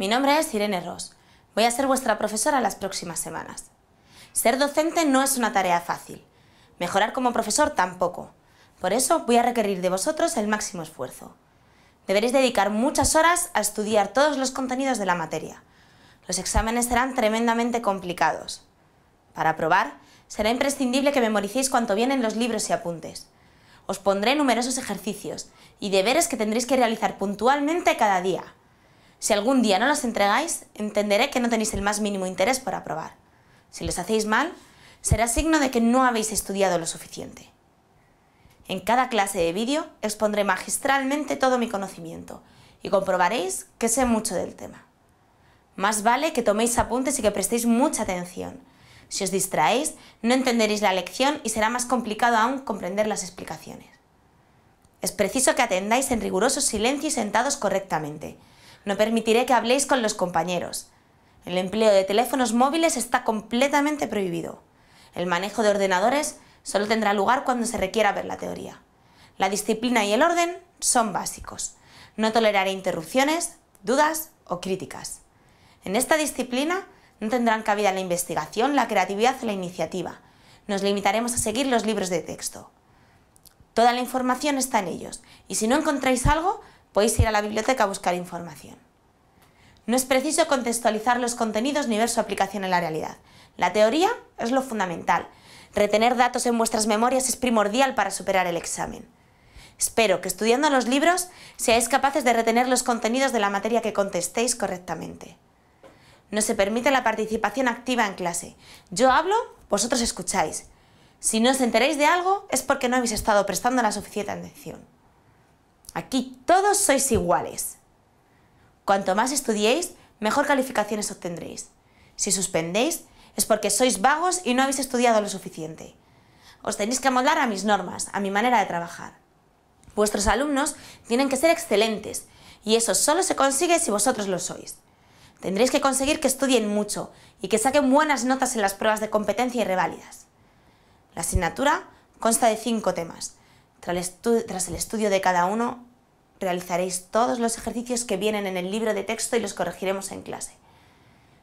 Mi nombre es Irene Ross. Voy a ser vuestra profesora las próximas semanas. Ser docente no es una tarea fácil. Mejorar como profesor tampoco. Por eso voy a requerir de vosotros el máximo esfuerzo. Deberéis dedicar muchas horas a estudiar todos los contenidos de la materia. Los exámenes serán tremendamente complicados. Para probar, será imprescindible que memoricéis cuanto vienen los libros y apuntes. Os pondré numerosos ejercicios y deberes que tendréis que realizar puntualmente cada día. Si algún día no las entregáis, entenderé que no tenéis el más mínimo interés por aprobar. Si los hacéis mal, será signo de que no habéis estudiado lo suficiente. En cada clase de vídeo expondré magistralmente todo mi conocimiento y comprobaréis que sé mucho del tema. Más vale que toméis apuntes y que prestéis mucha atención. Si os distraéis, no entenderéis la lección y será más complicado aún comprender las explicaciones. Es preciso que atendáis en riguroso silencio y sentados correctamente, no permitiré que habléis con los compañeros. El empleo de teléfonos móviles está completamente prohibido. El manejo de ordenadores solo tendrá lugar cuando se requiera ver la teoría. La disciplina y el orden son básicos. No toleraré interrupciones, dudas o críticas. En esta disciplina no tendrán cabida la investigación, la creatividad o la iniciativa. Nos limitaremos a seguir los libros de texto. Toda la información está en ellos y si no encontráis algo, Podéis ir a la biblioteca a buscar información. No es preciso contextualizar los contenidos ni ver su aplicación en la realidad. La teoría es lo fundamental. Retener datos en vuestras memorias es primordial para superar el examen. Espero que estudiando los libros seáis capaces de retener los contenidos de la materia que contestéis correctamente. No se permite la participación activa en clase. Yo hablo, vosotros escucháis. Si no os enteréis de algo es porque no habéis estado prestando la suficiente atención. Aquí todos sois iguales. Cuanto más estudiéis, mejor calificaciones obtendréis. Si suspendéis, es porque sois vagos y no habéis estudiado lo suficiente. Os tenéis que amoldar a mis normas, a mi manera de trabajar. Vuestros alumnos tienen que ser excelentes, y eso solo se consigue si vosotros lo sois. Tendréis que conseguir que estudien mucho y que saquen buenas notas en las pruebas de competencia y reválidas. La asignatura consta de cinco temas, tras el, estudio de cada uno, realizaréis todos los ejercicios que vienen en el libro de texto y los corregiremos en clase.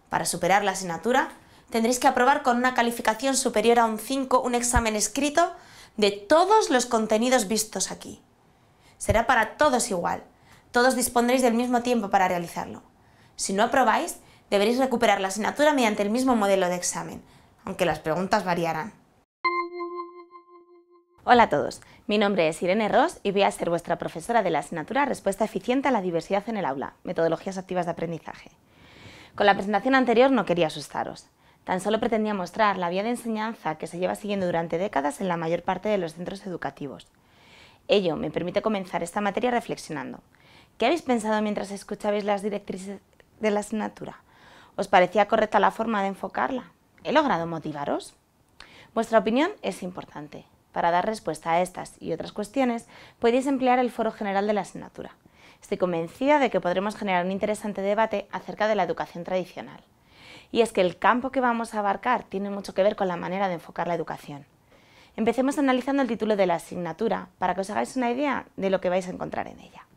Para superar la asignatura, tendréis que aprobar con una calificación superior a un 5 un examen escrito de todos los contenidos vistos aquí. Será para todos igual. Todos dispondréis del mismo tiempo para realizarlo. Si no aprobáis, deberéis recuperar la asignatura mediante el mismo modelo de examen, aunque las preguntas variarán. Hola a todos, mi nombre es Irene Ross y voy a ser vuestra profesora de la asignatura Respuesta Eficiente a la Diversidad en el Aula, Metodologías Activas de Aprendizaje. Con la presentación anterior no quería asustaros, tan solo pretendía mostrar la vía de enseñanza que se lleva siguiendo durante décadas en la mayor parte de los centros educativos. Ello me permite comenzar esta materia reflexionando. ¿Qué habéis pensado mientras escuchabais las directrices de la asignatura? ¿Os parecía correcta la forma de enfocarla? ¿He logrado motivaros? Vuestra opinión es importante. Para dar respuesta a estas y otras cuestiones, podéis emplear el foro general de la asignatura. Estoy convencida de que podremos generar un interesante debate acerca de la educación tradicional. Y es que el campo que vamos a abarcar tiene mucho que ver con la manera de enfocar la educación. Empecemos analizando el título de la asignatura para que os hagáis una idea de lo que vais a encontrar en ella.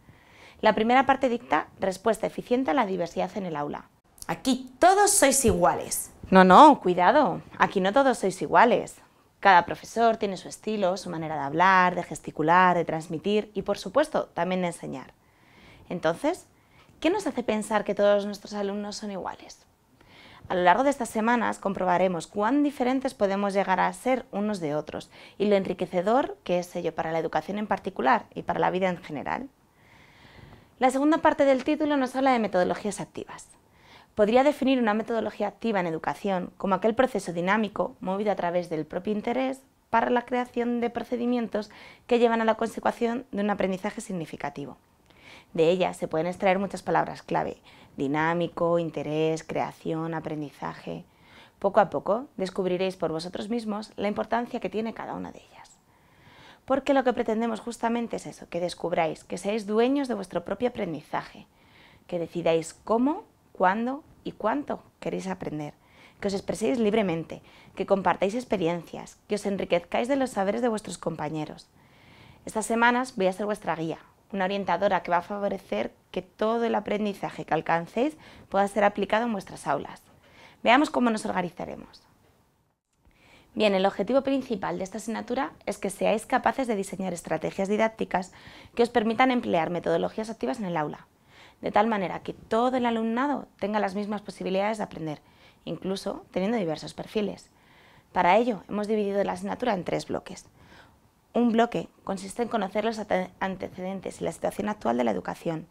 La primera parte dicta respuesta eficiente a la diversidad en el aula. Aquí todos sois iguales. No, no, cuidado, aquí no todos sois iguales. Cada profesor tiene su estilo, su manera de hablar, de gesticular, de transmitir y, por supuesto, también de enseñar. Entonces, ¿qué nos hace pensar que todos nuestros alumnos son iguales? A lo largo de estas semanas comprobaremos cuán diferentes podemos llegar a ser unos de otros y lo enriquecedor que es ello para la educación en particular y para la vida en general. La segunda parte del título nos habla de metodologías activas podría definir una metodología activa en educación como aquel proceso dinámico movido a través del propio interés para la creación de procedimientos que llevan a la consecución de un aprendizaje significativo. De ella se pueden extraer muchas palabras clave, dinámico, interés, creación, aprendizaje. Poco a poco descubriréis por vosotros mismos la importancia que tiene cada una de ellas. Porque lo que pretendemos justamente es eso, que descubráis, que seáis dueños de vuestro propio aprendizaje, que decidáis cómo, cuándo y cuánto queréis aprender, que os expreséis libremente, que compartáis experiencias, que os enriquezcáis de los saberes de vuestros compañeros. Estas semanas voy a ser vuestra guía, una orientadora que va a favorecer que todo el aprendizaje que alcancéis pueda ser aplicado en vuestras aulas. Veamos cómo nos organizaremos. Bien, el objetivo principal de esta asignatura es que seáis capaces de diseñar estrategias didácticas que os permitan emplear metodologías activas en el aula de tal manera que todo el alumnado tenga las mismas posibilidades de aprender, incluso teniendo diversos perfiles. Para ello, hemos dividido la asignatura en tres bloques. Un bloque consiste en conocer los antecedentes y la situación actual de la educación.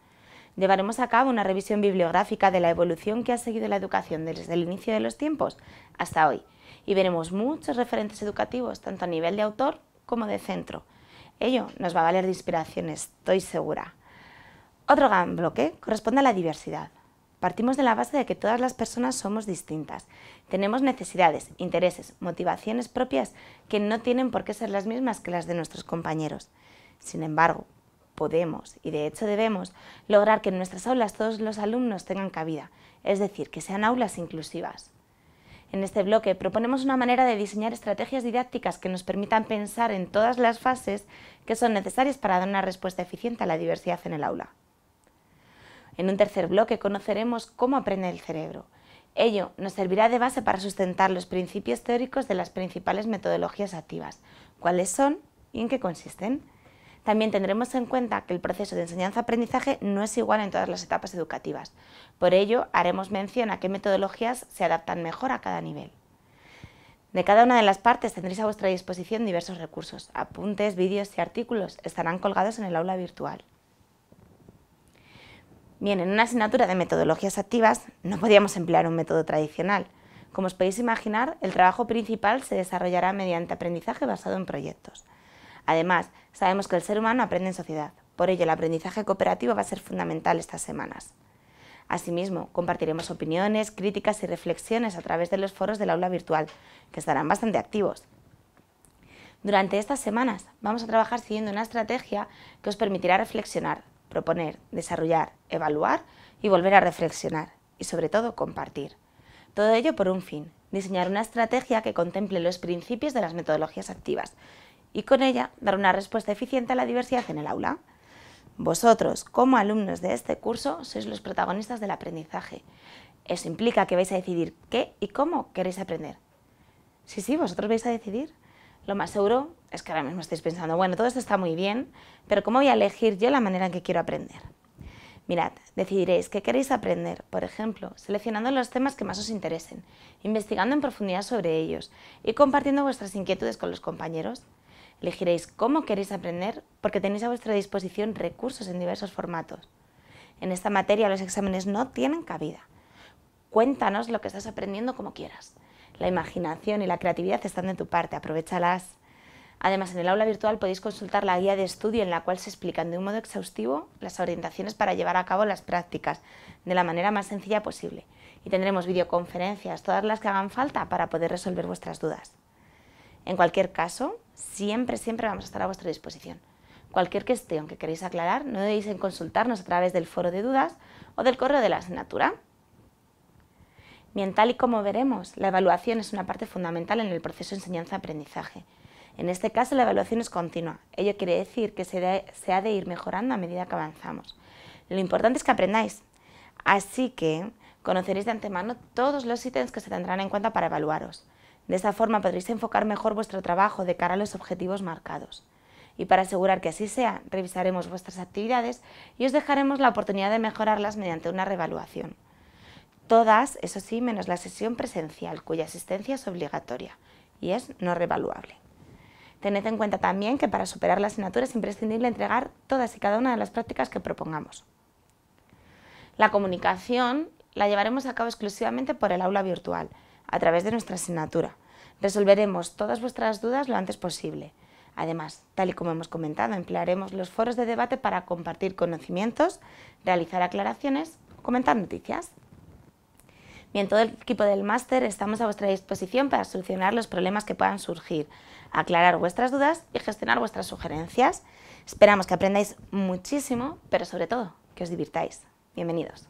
Llevaremos a cabo una revisión bibliográfica de la evolución que ha seguido la educación desde el inicio de los tiempos hasta hoy y veremos muchos referentes educativos, tanto a nivel de autor como de centro. Ello nos va a valer de inspiración, estoy segura. Otro gran bloque corresponde a la diversidad. Partimos de la base de que todas las personas somos distintas. Tenemos necesidades, intereses, motivaciones propias que no tienen por qué ser las mismas que las de nuestros compañeros. Sin embargo, podemos, y de hecho debemos, lograr que en nuestras aulas todos los alumnos tengan cabida, es decir, que sean aulas inclusivas. En este bloque proponemos una manera de diseñar estrategias didácticas que nos permitan pensar en todas las fases que son necesarias para dar una respuesta eficiente a la diversidad en el aula. En un tercer bloque conoceremos cómo aprende el cerebro. Ello nos servirá de base para sustentar los principios teóricos de las principales metodologías activas, cuáles son y en qué consisten. También tendremos en cuenta que el proceso de enseñanza-aprendizaje no es igual en todas las etapas educativas. Por ello, haremos mención a qué metodologías se adaptan mejor a cada nivel. De cada una de las partes tendréis a vuestra disposición diversos recursos. Apuntes, vídeos y artículos estarán colgados en el aula virtual. Bien, en una asignatura de metodologías activas no podíamos emplear un método tradicional. Como os podéis imaginar, el trabajo principal se desarrollará mediante aprendizaje basado en proyectos. Además, sabemos que el ser humano aprende en sociedad, por ello el aprendizaje cooperativo va a ser fundamental estas semanas. Asimismo, compartiremos opiniones, críticas y reflexiones a través de los foros del aula virtual, que estarán bastante activos. Durante estas semanas vamos a trabajar siguiendo una estrategia que os permitirá reflexionar, proponer, desarrollar, evaluar y volver a reflexionar y sobre todo compartir. Todo ello por un fin, diseñar una estrategia que contemple los principios de las metodologías activas y con ella dar una respuesta eficiente a la diversidad en el aula. Vosotros, como alumnos de este curso, sois los protagonistas del aprendizaje. Eso implica que vais a decidir qué y cómo queréis aprender. Sí, sí, vosotros vais a decidir. Lo más seguro es que ahora mismo estáis pensando, bueno, todo esto está muy bien, pero ¿cómo voy a elegir yo la manera en que quiero aprender? Mirad, decidiréis qué queréis aprender, por ejemplo, seleccionando los temas que más os interesen, investigando en profundidad sobre ellos y compartiendo vuestras inquietudes con los compañeros. Elegiréis cómo queréis aprender porque tenéis a vuestra disposición recursos en diversos formatos. En esta materia los exámenes no tienen cabida. Cuéntanos lo que estás aprendiendo como quieras. La imaginación y la creatividad están de tu parte, aprovechalas. Además, en el aula virtual podéis consultar la guía de estudio en la cual se explican de un modo exhaustivo las orientaciones para llevar a cabo las prácticas de la manera más sencilla posible. Y tendremos videoconferencias, todas las que hagan falta para poder resolver vuestras dudas. En cualquier caso, siempre, siempre vamos a estar a vuestra disposición. Cualquier cuestión que queréis aclarar, no dudéis en consultarnos a través del foro de dudas o del correo de la asignatura. Bien, y como veremos, la evaluación es una parte fundamental en el proceso de enseñanza-aprendizaje. En este caso la evaluación es continua. Ello quiere decir que se, ha de ir mejorando a medida que avanzamos. Lo importante es que aprendáis. Así que conoceréis de antemano todos los ítems que se tendrán en cuenta para evaluaros. De esa forma podréis enfocar mejor vuestro trabajo de cara a los objetivos marcados. Y para asegurar que así sea, revisaremos vuestras actividades y os dejaremos la oportunidad de mejorarlas mediante una revaluación. Todas, eso sí, menos la sesión presencial, cuya asistencia es obligatoria y es no revaluable. Tened en cuenta también que para superar la asignatura es imprescindible entregar todas y cada una de las prácticas que propongamos. La comunicación la llevaremos a cabo exclusivamente por el aula virtual, a través de nuestra asignatura. Resolveremos todas vuestras dudas lo antes posible. Además, tal y como hemos comentado, emplearemos los foros de debate para compartir conocimientos, realizar aclaraciones, comentar noticias. Bien, todo el equipo del máster estamos a vuestra disposición para solucionar los problemas que puedan surgir, aclarar vuestras dudas y gestionar vuestras sugerencias. Esperamos que aprendáis muchísimo, pero sobre todo que os divirtáis. Bienvenidos.